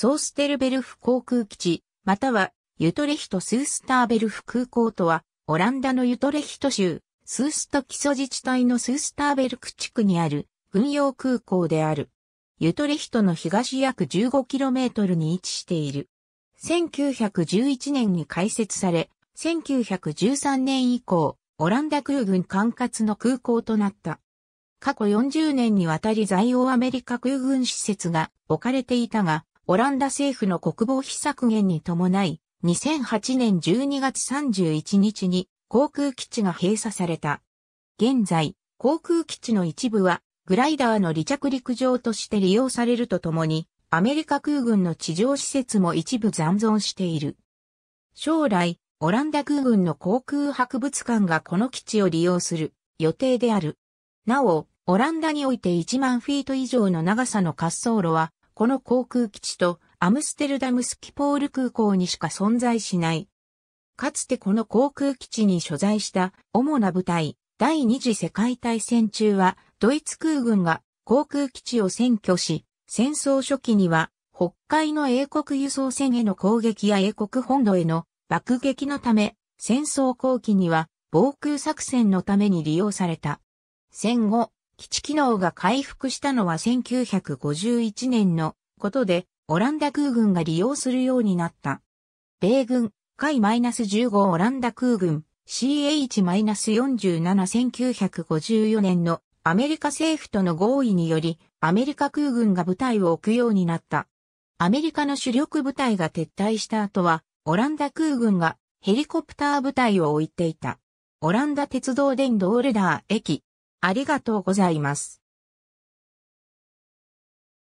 ソーステルベルフ航空基地、またはユトレヒト・スースターベルフ空港とは、オランダのユトレヒト州、スースト基礎自治体のスースターベルク地区にある軍用空港である。ユトレヒトの東約 15km に位置している。1911年に開設され、1913年以降、オランダ空軍管轄の空港となった。過去40年にわたり在欧アメリカ空軍施設が置かれていたが、オランダ政府の国防費削減に伴い、2008年12月31日に航空基地が閉鎖された。現在、航空基地の一部はグライダーの離着陸場として利用されるとともに、アメリカ空軍の地上施設も一部残存している。将来、オランダ空軍の航空博物館がこの基地を利用する予定である。なお、オランダにおいて1万フィート以上の長さの滑走路はこの航空基地とアムステルダムスキポール空港にしか存在しない。かつてこの航空基地に所在した主な部隊、第二次世界大戦中はドイツ空軍が航空基地を占拠し、戦争初期には北海の英国輸送船への攻撃や英国本土への爆撃のため、戦争後期には防空作戦のために利用された。戦後、基地機能が回復したのは1951年のことで、オランダ空軍が利用するようになった。米軍、海 -15 オランダ空軍、CH-471954 年のアメリカ政府との合意により、アメリカ空軍が部隊を置くようになった。アメリカの主力部隊が撤退した後は、オランダ空軍がヘリコプター部隊を置いていた。オランダ鉄道電動レダー駅、ありがとうございます。